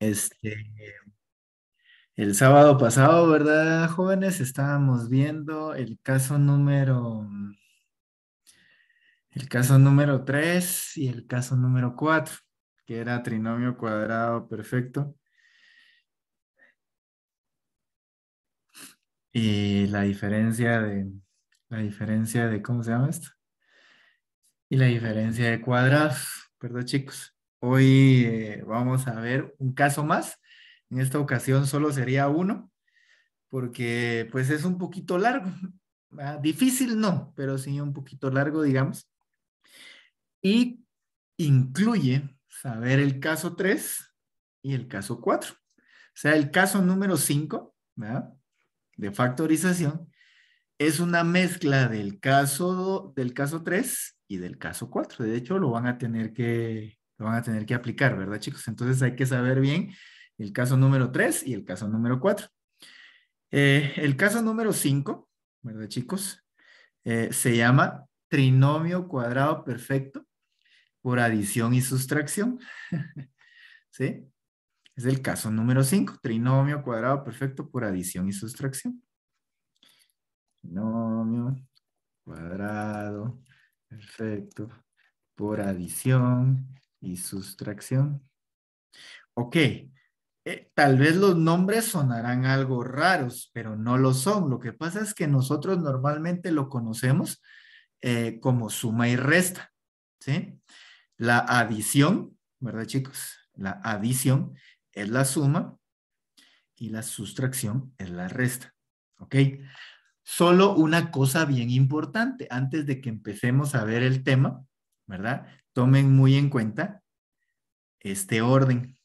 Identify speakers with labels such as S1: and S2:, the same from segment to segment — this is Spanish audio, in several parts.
S1: Este, el sábado pasado, ¿verdad, jóvenes? Estábamos viendo el caso número, el caso número 3 y el caso número 4, que era trinomio cuadrado perfecto. Y la diferencia de, la diferencia de, ¿cómo se llama esto? Y la diferencia de cuadrados, ¿verdad, chicos? Hoy eh, vamos a ver un caso más. En esta ocasión solo sería uno, porque pues es un poquito largo. Difícil no, pero sí un poquito largo, digamos. Y incluye saber el caso 3 y el caso 4. O sea, el caso número 5, ¿verdad? De factorización, es una mezcla del caso, del caso 3 y del caso 4. De hecho, lo van a tener que lo van a tener que aplicar, ¿verdad, chicos? Entonces hay que saber bien el caso número 3 y el caso número 4. Eh, el caso número 5, ¿verdad, chicos? Eh, se llama trinomio cuadrado perfecto por adición y sustracción. ¿Sí? Es el caso número 5, trinomio cuadrado perfecto por adición y sustracción. Trinomio cuadrado perfecto por adición y sustracción. Ok, eh, tal vez los nombres sonarán algo raros, pero no lo son. Lo que pasa es que nosotros normalmente lo conocemos eh, como suma y resta, ¿sí? La adición, ¿verdad chicos? La adición es la suma y la sustracción es la resta, ¿ok? Solo una cosa bien importante antes de que empecemos a ver el tema, ¿verdad? tomen muy en cuenta este orden.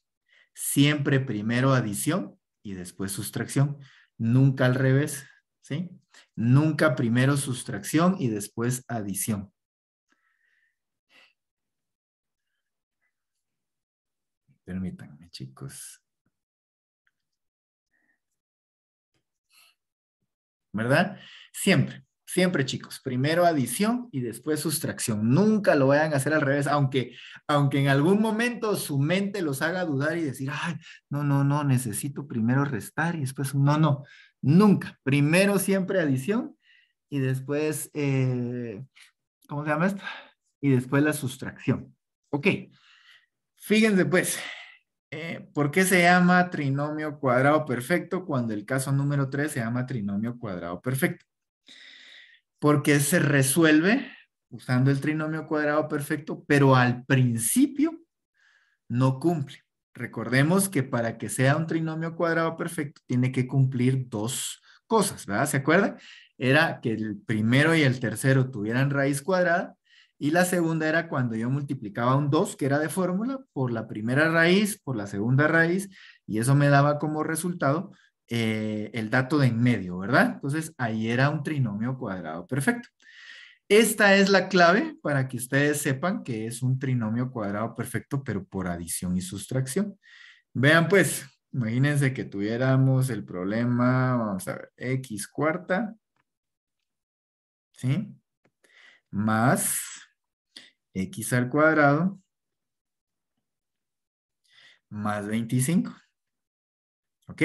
S1: Siempre primero adición y después sustracción. Nunca al revés, ¿sí? Nunca primero sustracción y después adición. Permítanme, chicos. ¿Verdad? Siempre. Siempre, chicos, primero adición y después sustracción. Nunca lo vayan a hacer al revés, aunque, aunque en algún momento su mente los haga dudar y decir, ay, no, no, no, necesito primero restar y después, no, no, nunca. Primero siempre adición y después, eh, ¿cómo se llama esto? Y después la sustracción. Ok, fíjense pues, eh, ¿por qué se llama trinomio cuadrado perfecto cuando el caso número 3 se llama trinomio cuadrado perfecto? porque se resuelve usando el trinomio cuadrado perfecto, pero al principio no cumple. Recordemos que para que sea un trinomio cuadrado perfecto tiene que cumplir dos cosas, ¿verdad? ¿Se acuerda?, Era que el primero y el tercero tuvieran raíz cuadrada y la segunda era cuando yo multiplicaba un 2, que era de fórmula, por la primera raíz, por la segunda raíz, y eso me daba como resultado eh, el dato de en medio, ¿verdad? Entonces ahí era un trinomio cuadrado perfecto. Esta es la clave para que ustedes sepan que es un trinomio cuadrado perfecto, pero por adición y sustracción. Vean pues, imagínense que tuviéramos el problema, vamos a ver, x cuarta, ¿sí? Más x al cuadrado, más 25, ¿ok?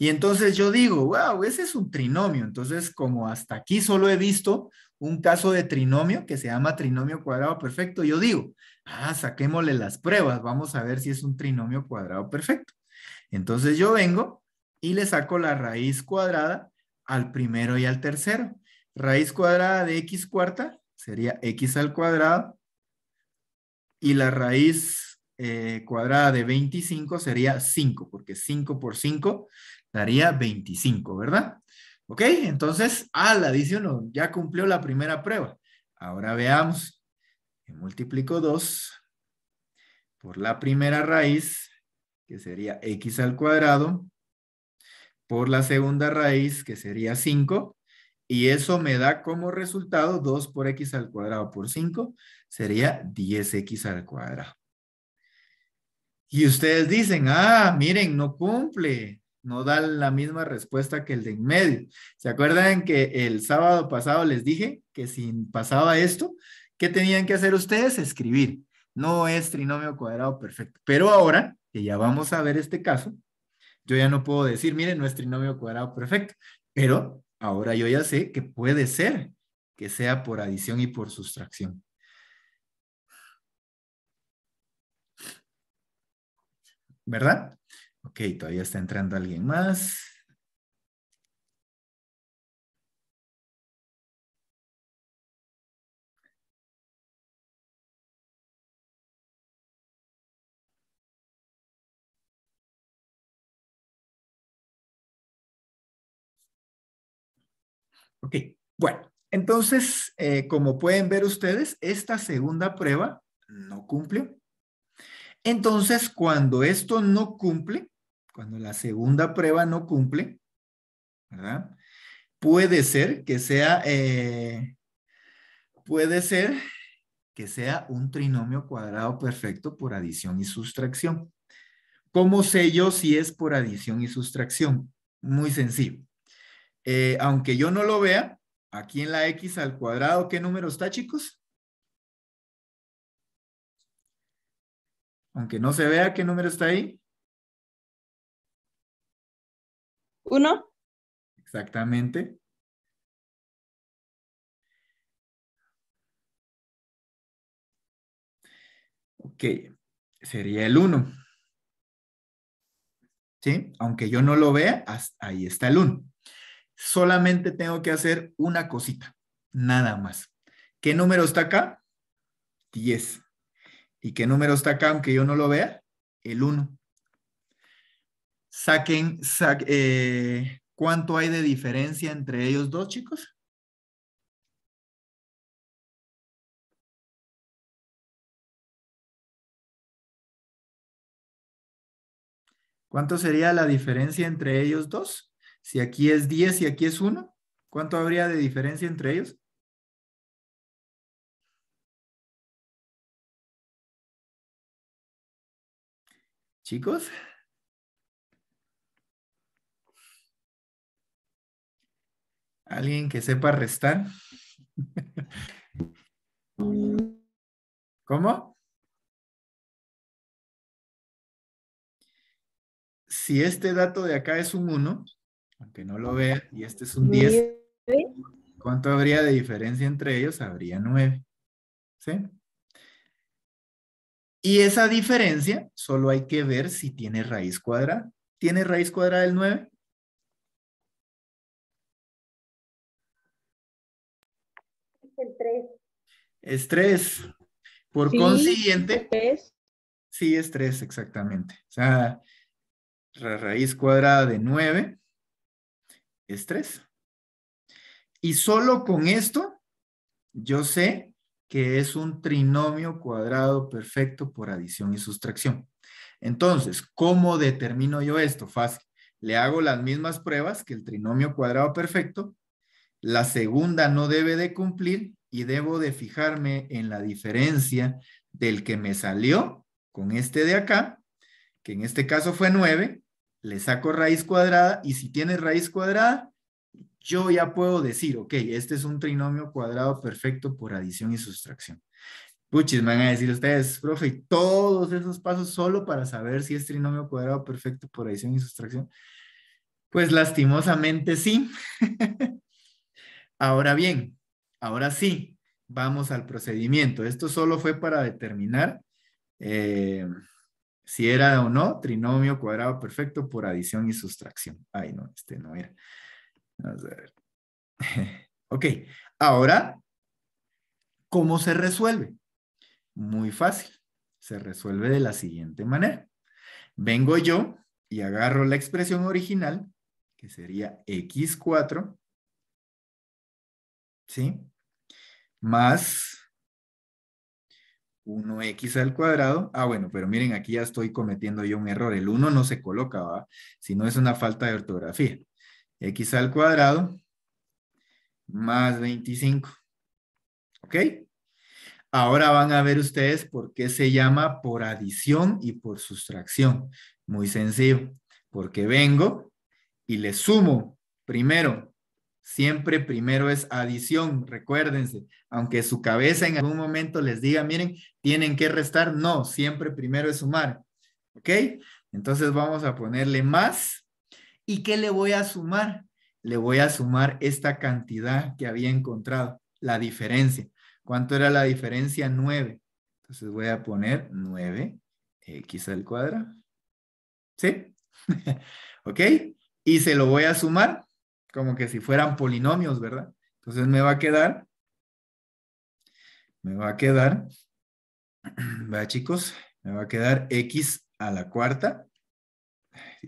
S1: Y entonces yo digo, wow, ese es un trinomio. Entonces, como hasta aquí solo he visto un caso de trinomio que se llama trinomio cuadrado perfecto, yo digo, ah, saquémosle las pruebas, vamos a ver si es un trinomio cuadrado perfecto. Entonces yo vengo y le saco la raíz cuadrada al primero y al tercero. Raíz cuadrada de x cuarta sería x al cuadrado y la raíz eh, cuadrada de 25 sería 5, porque 5 por 5 daría 25, ¿verdad? Ok, entonces, ah, la dice uno, ya cumplió la primera prueba. Ahora veamos, multiplico 2 por la primera raíz, que sería x al cuadrado, por la segunda raíz, que sería 5, y eso me da como resultado 2 por x al cuadrado por 5, sería 10x al cuadrado. Y ustedes dicen, ah, miren, no cumple no dan la misma respuesta que el de en medio. ¿Se acuerdan que el sábado pasado les dije que si pasaba esto, ¿qué tenían que hacer ustedes? Escribir. No es trinomio cuadrado perfecto. Pero ahora, que ya vamos a ver este caso, yo ya no puedo decir, miren, no es trinomio cuadrado perfecto, pero ahora yo ya sé que puede ser que sea por adición y por sustracción. ¿Verdad? Ok, todavía está entrando alguien más. Ok, bueno, entonces, eh, como pueden ver ustedes, esta segunda prueba no cumple. Entonces, cuando esto no cumple, cuando la segunda prueba no cumple, ¿verdad? Puede ser que sea, eh, puede ser que sea un trinomio cuadrado perfecto por adición y sustracción. ¿Cómo sé yo si es por adición y sustracción? Muy sencillo. Eh, aunque yo no lo vea, aquí en la x al cuadrado, ¿qué número está, chicos? Aunque no se vea, ¿qué número está ahí?
S2: ¿Uno? Exactamente.
S1: Ok, sería el uno. ¿Sí? Aunque yo no lo vea, ahí está el uno. Solamente tengo que hacer una cosita, nada más. ¿Qué número está acá? 10. ¿Y qué número está acá aunque yo no lo vea? El 1. Saquen, eh, ¿cuánto hay de diferencia entre ellos dos, chicos? ¿Cuánto sería la diferencia entre ellos dos? Si aquí es 10 y aquí es 1, ¿cuánto habría de diferencia entre ellos? Chicos. ¿Alguien que sepa restar? ¿Cómo? Si este dato de acá es un 1, aunque no lo vea, y este es un 10, ¿cuánto habría de diferencia entre ellos? Habría 9. ¿Sí? Y esa diferencia solo hay que ver si tiene raíz cuadrada. ¿Tiene raíz cuadrada el 9? Es 3, Por consiguiente. sí Sí, 3 exactamente. O sea, la raíz cuadrada de 9 es 3. Y solo con esto, yo sé que es un trinomio cuadrado perfecto por adición y sustracción. Entonces, ¿cómo determino yo esto? Fácil. Le hago las mismas pruebas que el trinomio cuadrado perfecto. La segunda no debe de cumplir y debo de fijarme en la diferencia del que me salió con este de acá, que en este caso fue 9, le saco raíz cuadrada y si tiene raíz cuadrada, yo ya puedo decir, ok, este es un trinomio cuadrado perfecto por adición y sustracción. Puchis, me van a decir ustedes, profe, todos esos pasos solo para saber si es trinomio cuadrado perfecto por adición y sustracción. Pues lastimosamente sí. Ahora bien, Ahora sí, vamos al procedimiento. Esto solo fue para determinar eh, si era o no trinomio cuadrado perfecto por adición y sustracción. Ay, no, este no era. Vamos a ver. ok, ahora, ¿cómo se resuelve? Muy fácil. Se resuelve de la siguiente manera. Vengo yo y agarro la expresión original, que sería x4 ¿sí? Más 1x al cuadrado. Ah, bueno, pero miren, aquí ya estoy cometiendo yo un error. El 1 no se coloca, ¿va? Si no es una falta de ortografía. x al cuadrado más 25. ¿Ok? Ahora van a ver ustedes por qué se llama por adición y por sustracción. Muy sencillo, porque vengo y le sumo primero Siempre primero es adición, recuérdense, aunque su cabeza en algún momento les diga, miren, tienen que restar, no, siempre primero es sumar. ¿Ok? Entonces vamos a ponerle más. ¿Y qué le voy a sumar? Le voy a sumar esta cantidad que había encontrado, la diferencia. ¿Cuánto era la diferencia? 9. Entonces voy a poner 9x al cuadrado. ¿Sí? ¿Ok? Y se lo voy a sumar como que si fueran polinomios, ¿verdad? Entonces me va a quedar, me va a quedar, va chicos, me va a quedar x a la cuarta.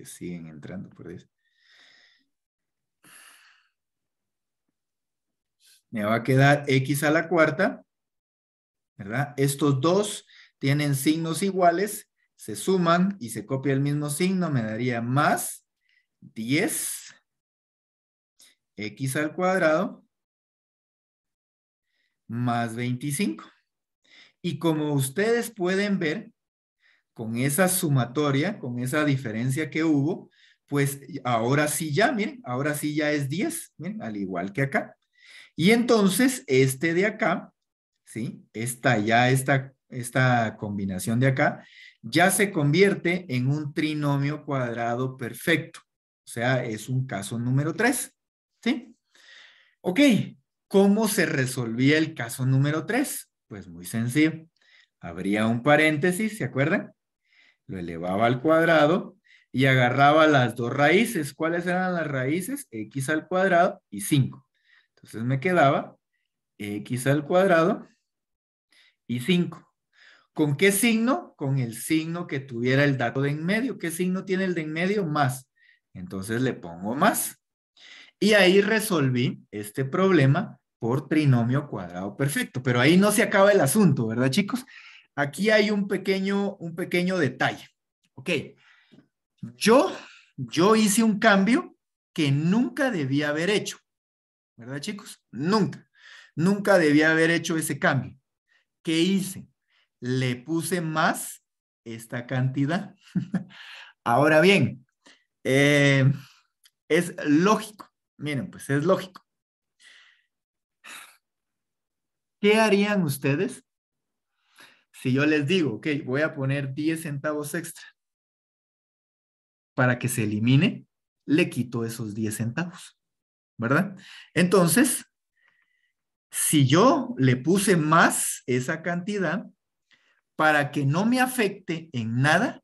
S1: siguen entrando por eso Me va a quedar x a la cuarta, ¿verdad? Estos dos tienen signos iguales, se suman y se copia el mismo signo, me daría más 10 x al cuadrado más 25. Y como ustedes pueden ver, con esa sumatoria, con esa diferencia que hubo, pues ahora sí ya, miren, ahora sí ya es 10, al igual que acá. Y entonces este de acá, ¿sí? Esta ya, esta, esta combinación de acá, ya se convierte en un trinomio cuadrado perfecto. O sea, es un caso número 3. ¿Sí? Ok, ¿cómo se resolvía el caso número 3? Pues muy sencillo. Abría un paréntesis, ¿se acuerdan? Lo elevaba al cuadrado y agarraba las dos raíces. ¿Cuáles eran las raíces? X al cuadrado y 5. Entonces me quedaba X al cuadrado y 5. ¿Con qué signo? Con el signo que tuviera el dato de en medio. ¿Qué signo tiene el de en medio? Más. Entonces le pongo más. Y ahí resolví este problema por trinomio cuadrado perfecto. Pero ahí no se acaba el asunto, ¿verdad, chicos? Aquí hay un pequeño, un pequeño detalle. Ok, yo, yo hice un cambio que nunca debía haber hecho, ¿verdad, chicos? Nunca, nunca debía haber hecho ese cambio. ¿Qué hice? Le puse más esta cantidad. Ahora bien, eh, es lógico Miren, pues es lógico. ¿Qué harían ustedes si yo les digo, ok, voy a poner 10 centavos extra para que se elimine? Le quito esos 10 centavos, ¿verdad? Entonces, si yo le puse más esa cantidad, para que no me afecte en nada,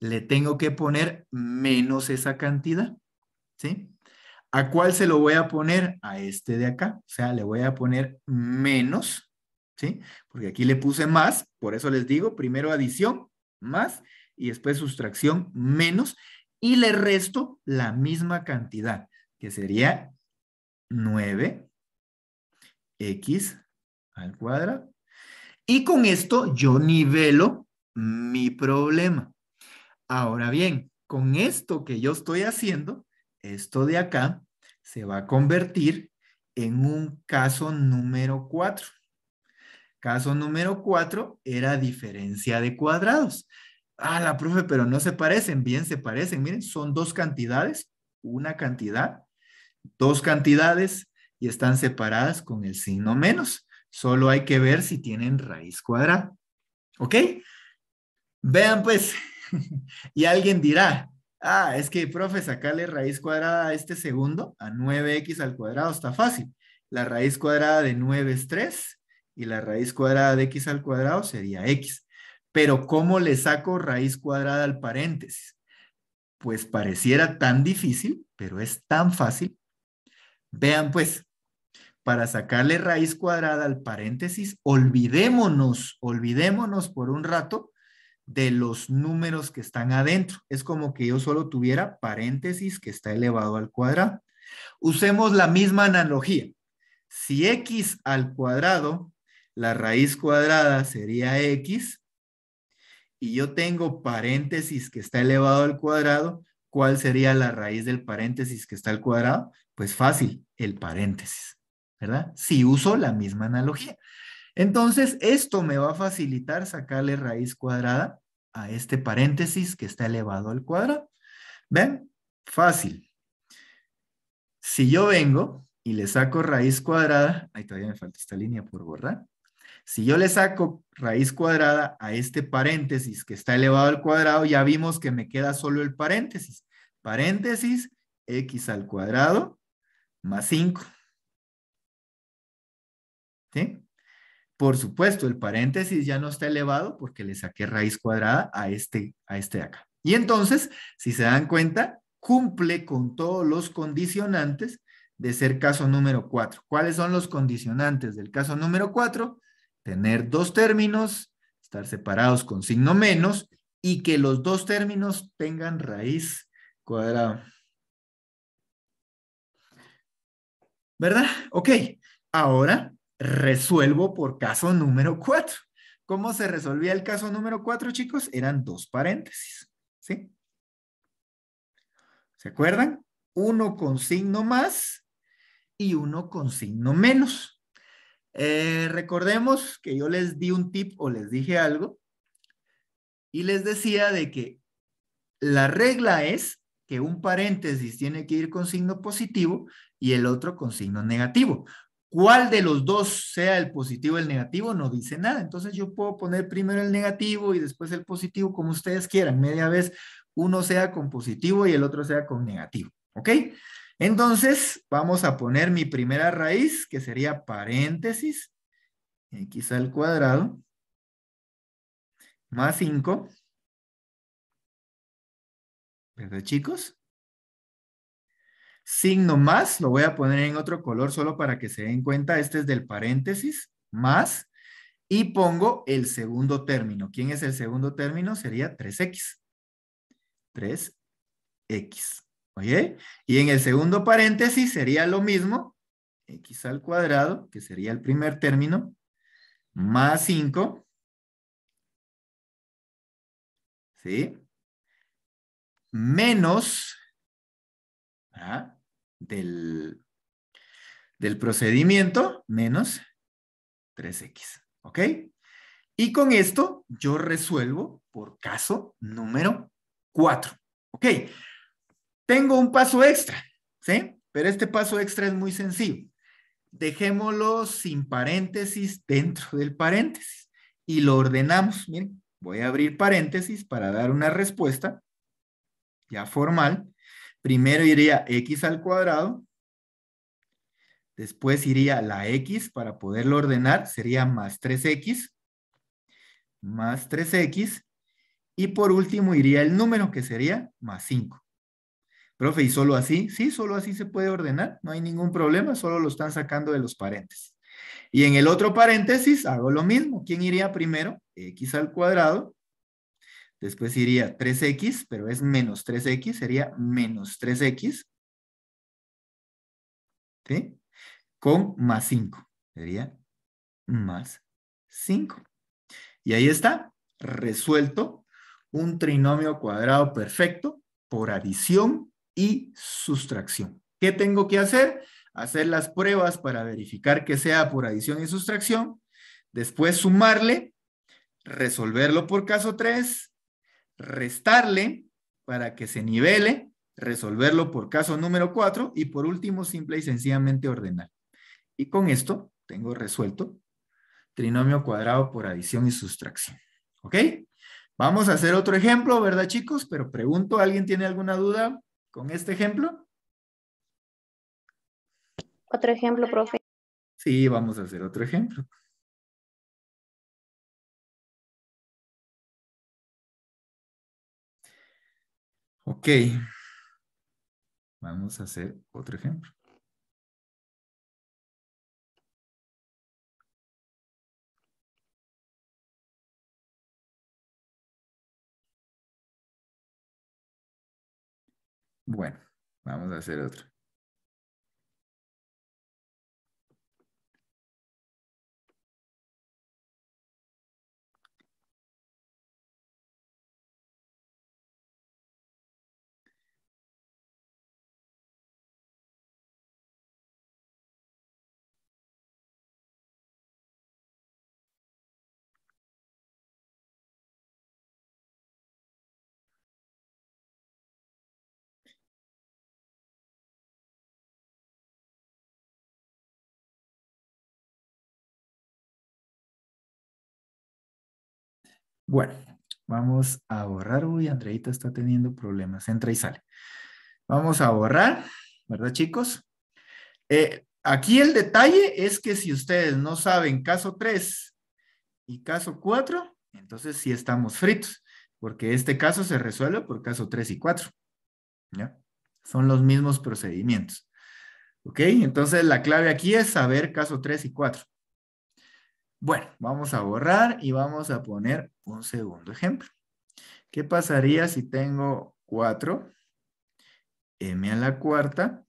S1: le tengo que poner menos esa cantidad, ¿sí? ¿A cuál se lo voy a poner? A este de acá. O sea, le voy a poner menos, ¿sí? Porque aquí le puse más, por eso les digo, primero adición, más, y después sustracción, menos, y le resto la misma cantidad, que sería 9x al cuadrado. Y con esto yo nivelo mi problema. Ahora bien, con esto que yo estoy haciendo, esto de acá se va a convertir en un caso número 4. Caso número 4 era diferencia de cuadrados. Ah, la profe, pero no se parecen, bien se parecen. Miren, son dos cantidades, una cantidad, dos cantidades y están separadas con el signo menos. Solo hay que ver si tienen raíz cuadrada. ¿Ok? Vean pues, y alguien dirá, Ah, es que, profe, sacarle raíz cuadrada a este segundo, a 9x al cuadrado, está fácil. La raíz cuadrada de 9 es 3 y la raíz cuadrada de x al cuadrado sería x. Pero ¿cómo le saco raíz cuadrada al paréntesis? Pues pareciera tan difícil, pero es tan fácil. Vean pues, para sacarle raíz cuadrada al paréntesis, olvidémonos, olvidémonos por un rato de los números que están adentro. Es como que yo solo tuviera paréntesis que está elevado al cuadrado. Usemos la misma analogía. Si x al cuadrado, la raíz cuadrada sería x, y yo tengo paréntesis que está elevado al cuadrado, ¿cuál sería la raíz del paréntesis que está al cuadrado? Pues fácil, el paréntesis, ¿verdad? Si uso la misma analogía. Entonces, esto me va a facilitar sacarle raíz cuadrada a este paréntesis que está elevado al cuadrado. ¿Ven? Fácil. Si yo vengo y le saco raíz cuadrada, ahí todavía me falta esta línea por borrar. Si yo le saco raíz cuadrada a este paréntesis que está elevado al cuadrado, ya vimos que me queda solo el paréntesis. Paréntesis, x al cuadrado más 5. ¿Sí? Por supuesto, el paréntesis ya no está elevado porque le saqué raíz cuadrada a este, a este de acá. Y entonces, si se dan cuenta, cumple con todos los condicionantes de ser caso número 4. ¿Cuáles son los condicionantes del caso número 4? Tener dos términos, estar separados con signo menos y que los dos términos tengan raíz cuadrada. ¿Verdad? Ok, ahora resuelvo por caso número 4. ¿Cómo se resolvía el caso número 4, chicos? Eran dos paréntesis, ¿sí? ¿Se acuerdan? Uno con signo más y uno con signo menos. Eh, recordemos que yo les di un tip o les dije algo y les decía de que la regla es que un paréntesis tiene que ir con signo positivo y el otro con signo negativo. Cuál de los dos sea el positivo o el negativo no dice nada. Entonces yo puedo poner primero el negativo y después el positivo, como ustedes quieran. Media vez uno sea con positivo y el otro sea con negativo. ¿Ok? Entonces vamos a poner mi primera raíz, que sería paréntesis, x al cuadrado, más 5. ¿Verdad, chicos? signo más, lo voy a poner en otro color solo para que se den cuenta, este es del paréntesis, más, y pongo el segundo término. ¿Quién es el segundo término? Sería 3x. 3x. ¿Oye? Y en el segundo paréntesis sería lo mismo, x al cuadrado, que sería el primer término, más 5. ¿Sí? Menos ¿ah? del, del procedimiento menos 3x. ¿Ok? Y con esto yo resuelvo por caso número 4. ¿Ok? Tengo un paso extra, ¿sí? Pero este paso extra es muy sencillo. Dejémoslo sin paréntesis dentro del paréntesis y lo ordenamos. Miren, voy a abrir paréntesis para dar una respuesta ya formal Primero iría x al cuadrado, después iría la x para poderlo ordenar, sería más 3x, más 3x, y por último iría el número, que sería más 5. Profe, ¿y solo así? Sí, solo así se puede ordenar, no hay ningún problema, solo lo están sacando de los paréntesis. Y en el otro paréntesis hago lo mismo. ¿Quién iría primero? X al cuadrado Después iría 3x, pero es menos 3x, sería menos 3x. ¿Sí? Con más 5. Sería más 5. Y ahí está, resuelto un trinomio cuadrado perfecto por adición y sustracción. ¿Qué tengo que hacer? Hacer las pruebas para verificar que sea por adición y sustracción. Después sumarle, resolverlo por caso 3 restarle para que se nivele, resolverlo por caso número 4 y por último, simple y sencillamente ordenar. Y con esto tengo resuelto trinomio cuadrado por adición y sustracción. ¿Ok? Vamos a hacer otro ejemplo, ¿verdad chicos? Pero pregunto, ¿alguien tiene alguna duda con este ejemplo?
S2: Otro ejemplo, profe. Sí, vamos a hacer otro ejemplo. Ok. Vamos a hacer otro ejemplo. Bueno, vamos a hacer otro.
S1: Bueno, vamos a borrar. Uy, Andreita está teniendo problemas. Entra y sale. Vamos a borrar, ¿verdad, chicos? Eh, aquí el detalle es que si ustedes no saben caso 3 y caso 4, entonces sí estamos fritos, porque este caso se resuelve por caso 3 y 4. ¿Ya? Son los mismos procedimientos. ¿Ok? Entonces la clave aquí es saber caso 3 y 4. Bueno, vamos a borrar y vamos a poner un segundo ejemplo. ¿Qué pasaría si tengo 4, m a la cuarta,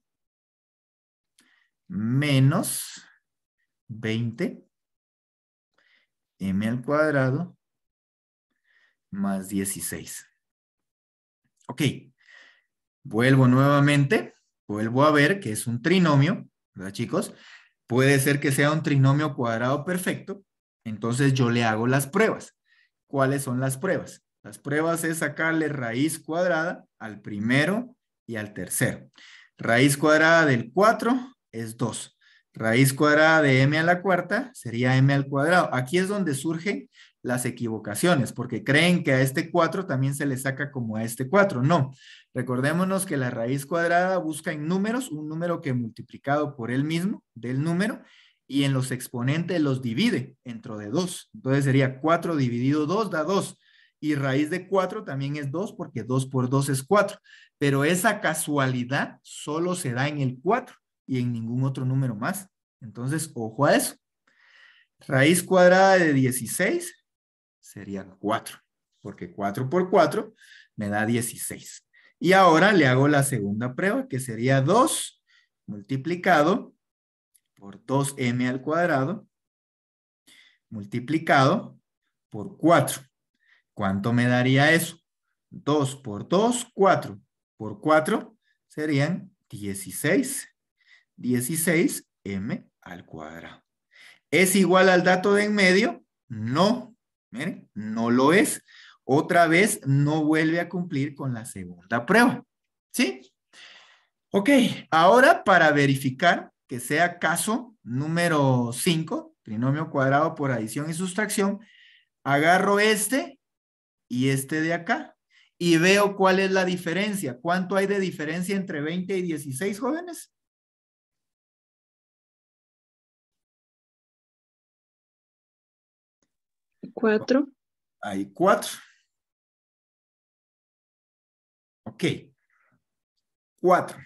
S1: menos 20, m al cuadrado, más 16? Ok, vuelvo nuevamente, vuelvo a ver que es un trinomio, ¿verdad chicos? Puede ser que sea un trinomio cuadrado perfecto, entonces yo le hago las pruebas cuáles son las pruebas. Las pruebas es sacarle raíz cuadrada al primero y al tercero. Raíz cuadrada del 4 es 2. Raíz cuadrada de m a la cuarta sería m al cuadrado. Aquí es donde surgen las equivocaciones, porque creen que a este 4 también se le saca como a este 4. No, recordémonos que la raíz cuadrada busca en números un número que multiplicado por él mismo del número y en los exponentes los divide dentro de 2. Entonces sería 4 dividido 2 da 2 y raíz de 4 también es 2 porque 2 por 2 es 4. Pero esa casualidad solo se da en el 4 y en ningún otro número más. Entonces, ojo a eso. Raíz cuadrada de 16 sería 4, porque 4 por 4 me da 16. Y ahora le hago la segunda prueba, que sería 2 multiplicado por 2m al cuadrado multiplicado por 4. ¿Cuánto me daría eso? 2 por 2, 4. Por 4 serían 16. 16m al cuadrado. ¿Es igual al dato de en medio? No. Miren, no lo es. Otra vez no vuelve a cumplir con la segunda prueba. ¿Sí? Ok, ahora para verificar que sea caso número 5, trinomio cuadrado por adición y sustracción, agarro este y este de acá y veo cuál es la diferencia. ¿Cuánto hay de diferencia entre 20 y 16, jóvenes?
S2: Cuatro. Hay cuatro.
S1: Ok. Cuatro.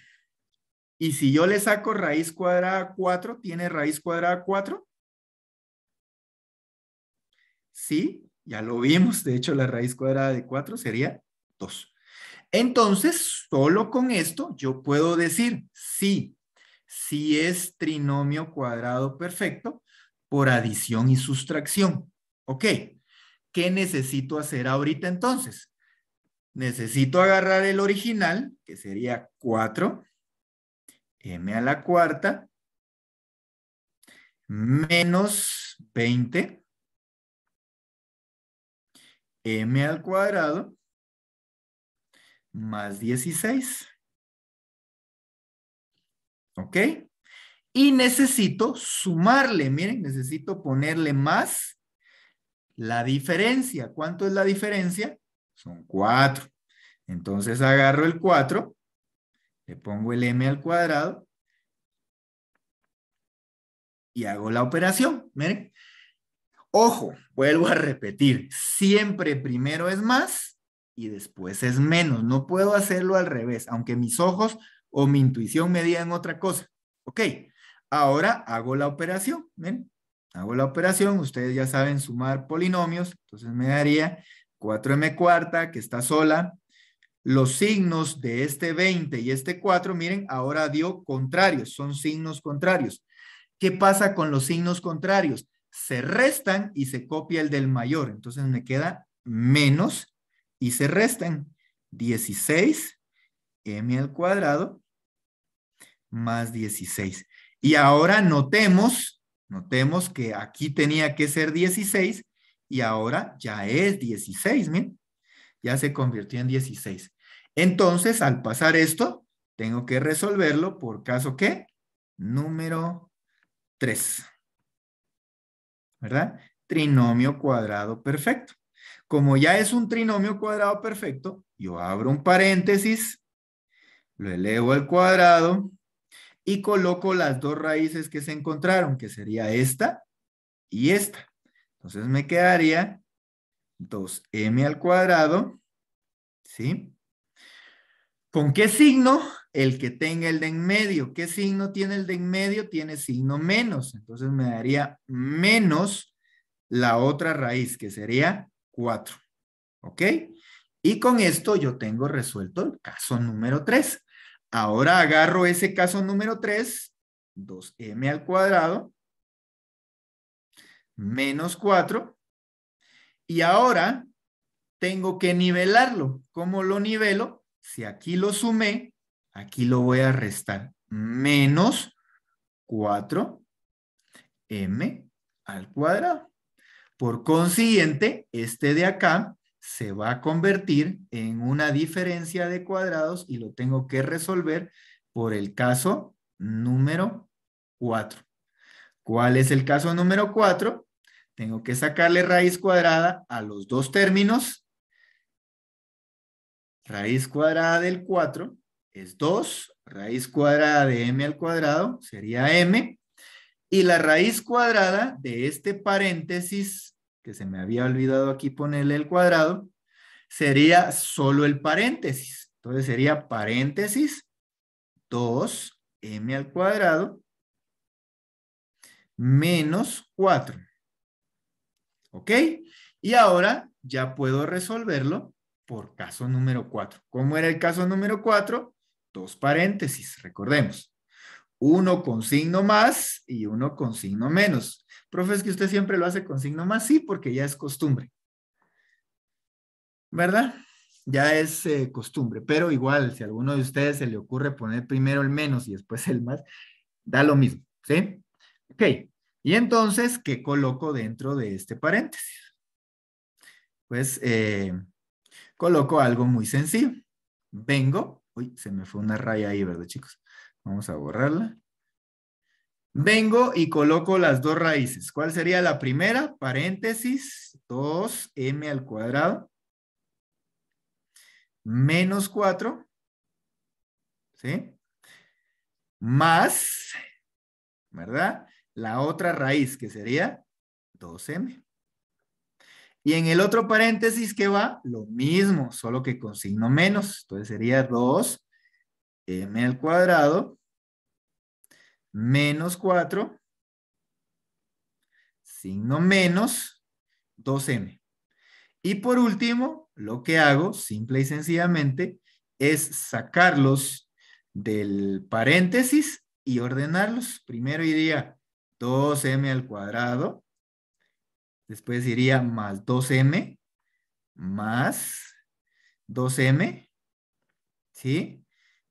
S1: Y si yo le saco raíz cuadrada 4, ¿tiene raíz cuadrada 4? Sí, ya lo vimos. De hecho, la raíz cuadrada de 4 sería 2. Entonces, solo con esto yo puedo decir sí, si es trinomio cuadrado perfecto por adición y sustracción. Ok, ¿qué necesito hacer ahorita entonces? Necesito agarrar el original, que sería 4, m a la cuarta menos 20
S2: m al cuadrado más
S1: 16. ¿Ok? Y necesito sumarle, miren, necesito ponerle más la diferencia. ¿Cuánto es la diferencia? Son 4. Entonces agarro el 4 le pongo el m al cuadrado y hago la operación. Miren. Ojo, vuelvo a repetir, siempre primero es más y después es menos. No puedo hacerlo al revés, aunque mis ojos o mi intuición me digan otra cosa. Ok, ahora hago la operación. Miren, hago la operación. Ustedes ya saben sumar polinomios. Entonces me daría 4m cuarta, que está sola, los signos de este 20 y este 4, miren, ahora dio contrarios, son signos contrarios. ¿Qué pasa con los signos contrarios? Se restan y se copia el del mayor. Entonces me queda menos y se restan 16 m al cuadrado más 16. Y ahora notemos, notemos que aquí tenía que ser 16 y ahora ya es 16, miren, ya se convirtió en 16. Entonces, al pasar esto, tengo que resolverlo por caso que número 3. ¿Verdad? Trinomio cuadrado perfecto. Como ya es un trinomio cuadrado perfecto, yo abro un paréntesis, lo elevo al cuadrado y coloco las dos raíces que se encontraron, que sería esta y esta. Entonces me quedaría 2m al cuadrado, ¿sí? ¿Con qué signo? El que tenga el de en medio. ¿Qué signo tiene el de en medio? Tiene signo menos. Entonces me daría menos la otra raíz, que sería 4. ¿Ok? Y con esto yo tengo resuelto el caso número 3. Ahora agarro ese caso número 3, 2m al cuadrado, menos 4. Y ahora tengo que nivelarlo. ¿Cómo lo nivelo? si aquí lo sumé, aquí lo voy a restar. Menos 4m al cuadrado. Por consiguiente, este de acá se va a convertir en una diferencia de cuadrados y lo tengo que resolver por el caso número 4. ¿Cuál es el caso número 4? Tengo que sacarle raíz cuadrada a los dos términos Raíz cuadrada del 4 es 2, raíz cuadrada de m al cuadrado sería m, y la raíz cuadrada de este paréntesis, que se me había olvidado aquí ponerle el cuadrado, sería solo el paréntesis. Entonces sería paréntesis 2m al cuadrado menos 4. ¿Ok? Y ahora ya puedo resolverlo por caso número 4. ¿Cómo era el caso número 4? Dos paréntesis, recordemos. Uno con signo más y uno con signo menos. Profe, es que usted siempre lo hace con signo más, sí, porque ya es costumbre. ¿Verdad? Ya es eh, costumbre, pero igual, si a alguno de ustedes se le ocurre poner primero el menos y después el más, da lo mismo, ¿sí? Ok, y entonces, ¿qué coloco dentro de este paréntesis? Pues eh, Coloco algo muy sencillo. Vengo, uy, se me fue una raya ahí, ¿verdad, chicos? Vamos a borrarla. Vengo y coloco las dos raíces. ¿Cuál sería la primera? Paréntesis, 2m al cuadrado, menos 4, ¿sí? Más, ¿verdad? La otra raíz, que sería 2m. Y en el otro paréntesis que va, lo mismo, solo que con signo menos. Entonces sería 2m al cuadrado menos 4, signo menos 2m. Y por último, lo que hago, simple y sencillamente, es sacarlos del paréntesis y ordenarlos. Primero iría 2m al cuadrado Después iría más 2m, más 2m, ¿sí?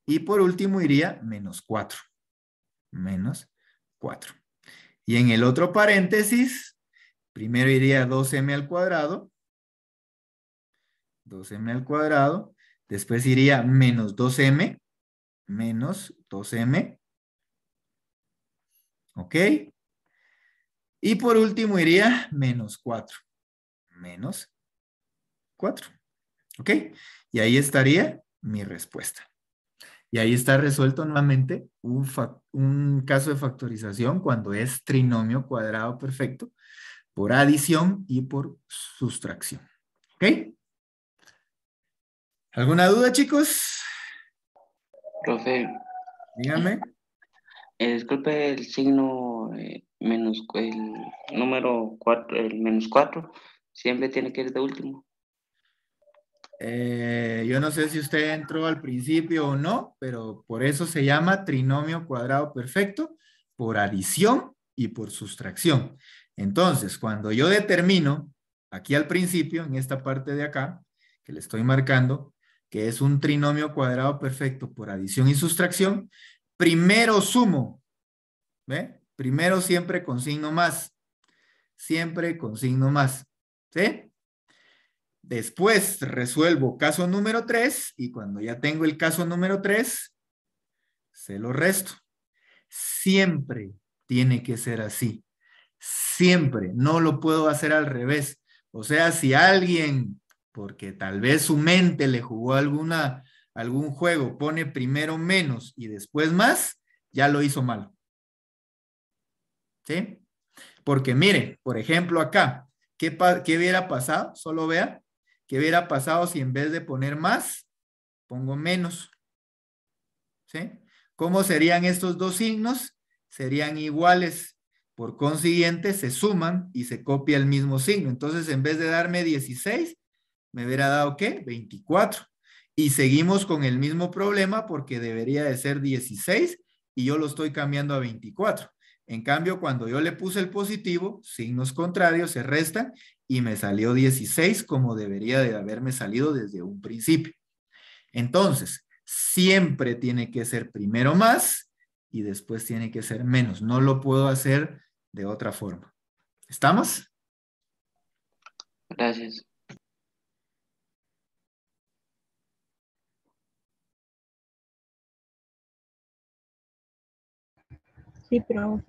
S1: Y por último iría menos 4, menos 4. Y en el otro paréntesis, primero iría 2m al cuadrado, 2m al cuadrado, después iría menos 2m, menos 2m, ¿ok? Y por último iría menos 4. Menos 4. ¿Ok? Y ahí estaría mi respuesta. Y ahí está resuelto nuevamente un, caso de factorización cuando es trinomio cuadrado perfecto por adición y por sustracción. ¿Ok? ¿Alguna duda, chicos? Profe. Dígame. Eh, disculpe el signo eh, menos el número 4, el menos 4, siempre tiene que ir de último. Eh, yo no sé si usted entró al principio o no, pero por eso se llama trinomio cuadrado perfecto, por adición y por sustracción. Entonces, cuando yo determino aquí al principio, en esta parte de acá, que le estoy marcando, que es un trinomio cuadrado perfecto por adición y sustracción, primero sumo. ¿Ve? Primero siempre con signo más. Siempre con signo más. ¿Sí? Después resuelvo caso número tres y cuando ya tengo el caso número 3, se lo resto. Siempre tiene que ser así. Siempre. No lo puedo hacer al revés. O sea, si alguien, porque tal vez su mente le jugó alguna algún juego pone primero menos y después más, ya lo hizo mal. ¿Sí? Porque miren, por ejemplo, acá, ¿qué, qué hubiera pasado? Solo vea, ¿qué hubiera pasado si en vez de poner más, pongo menos? ¿Sí? ¿Cómo serían estos dos signos? Serían iguales. Por consiguiente, se suman y se copia el mismo signo. Entonces, en vez de darme 16, me hubiera dado, ¿qué? 24. Y seguimos con el mismo problema porque debería de ser 16 y yo lo estoy cambiando a 24. En cambio, cuando yo le puse el positivo, signos contrarios se restan y me salió 16 como debería de haberme salido desde un principio. Entonces, siempre tiene que ser primero más y después tiene que ser menos. No lo puedo hacer de otra forma. ¿Estamos?
S2: Gracias. Sí, pero...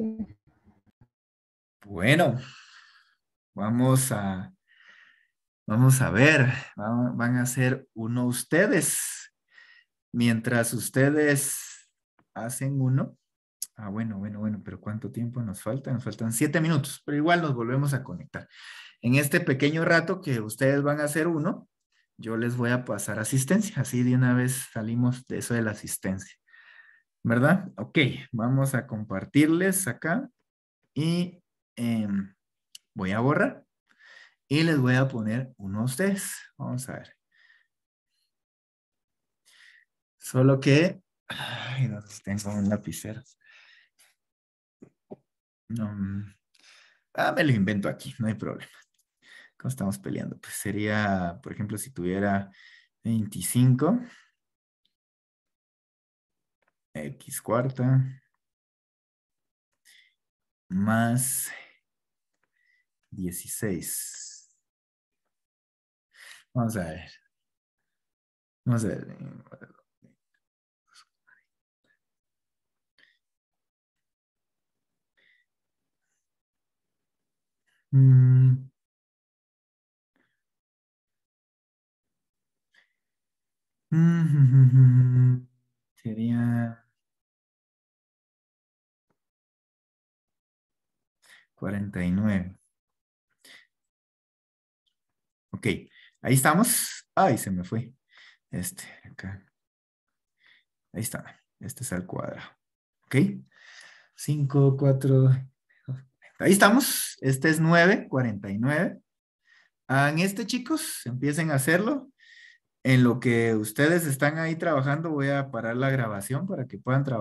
S1: Bueno, vamos a, vamos a ver, van a ser uno ustedes. Mientras ustedes hacen uno. Ah, bueno, bueno, bueno, pero ¿cuánto tiempo nos falta? Nos faltan siete minutos, pero igual nos volvemos a conectar. En este pequeño rato que ustedes van a hacer uno, yo les voy a pasar asistencia, así de una vez salimos de eso de la asistencia. ¿verdad? Ok, vamos a compartirles acá y em, voy a borrar y les voy a poner unos tres. Vamos a ver. Solo que, ay, no tengo un lapicero. Mm, ah, me lo invento aquí, no hay problema. ¿Cómo estamos peleando? Pues sería, por ejemplo, si tuviera 25, x cuarta
S2: más 16. Vamos a ver. Vamos a ver. Mm. Mm -hmm. Sería 49.
S1: Ok, ahí estamos. Ay, se me fue. Este, acá. Ahí está. Este es el cuadrado. Ok. 5, 4. Ahí estamos. Este es 9, 49. Hagan este, chicos. Empiecen a hacerlo. En lo que ustedes están ahí trabajando, voy a parar la grabación para que puedan trabajar.